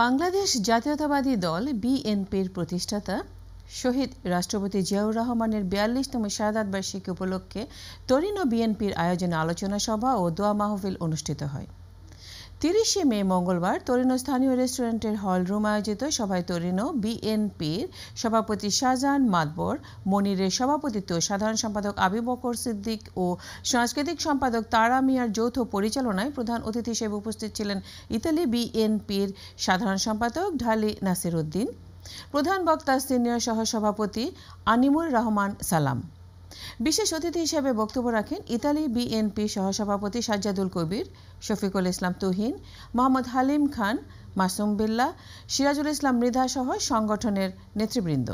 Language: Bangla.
বাংলাদেশ জাতীয়তাবাদী দল বিএনপির প্রতিষ্ঠাতা শহীদ রাষ্ট্রপতি জিয়াউর রহমানের বিয়াল্লিশতম শাহাদ বার্ষিকী উপলক্ষে তরিন ও বিএনপির আয়োজনে আলোচনা সভা ও দোয়া মাহফিল অনুষ্ঠিত হয় তিরিশে মে মঙ্গলবার তরিনো স্থানীয় রেস্টুরেন্টের হল রুম আয়োজিত সভায় তরিনো বিএনপির সভাপতি শাহজাহান মাদবর মনিরের সভাপতিত্ব সাধারণ সম্পাদক আবি বকর সিদ্দিক ও সাংস্কৃতিক সম্পাদক তারা মিয়ার যৌথ পরিচালনায় প্রধান অতিথি হিসেবে উপস্থিত ছিলেন ইতালি বিএনপির সাধারণ সম্পাদক ঢালি নাসির উদ্দিন প্রধান বক্তা সিনিয়র সহসভাপতি আনিমুর রহমান সালাম বিশেষ অতিথি হিসেবে বক্তব্য রাখেন ইতালি বিএনপি সহসভাপতি সাজ্জাদুল কবির শফিকুল ইসলাম তুহিন মোহাম্মদ হালিম খান মাসুম বিল্লা সিরাজুল ইসলাম মৃধা সহ সংগঠনের নেতৃবৃন্দ